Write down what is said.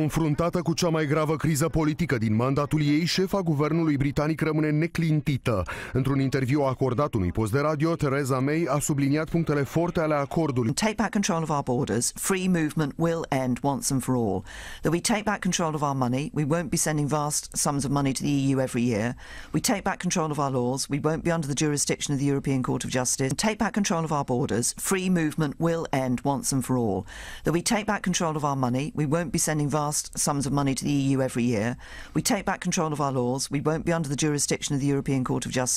Confruntată cu cea mai gravă criză politică din mandatul ei, șefa guvernului britanic rămâne neclintită. Într-un interviu acordat unui post de radio, Theresa May a subliniat punctele forte ale acordului. Take back control of our borders. Free movement will end once and for all. That we take back control of our money. We won't be sending vast sums of money to the EU every year. We take back control of our laws. We won't be under the jurisdiction of the European Court of Justice. Take back control of our borders. Free movement will end once and for all. That we take back control of our money. We won't be sending vast vast sums of money to the EU every year. We take back control of our laws. We won't be under the jurisdiction of the European Court of Justice.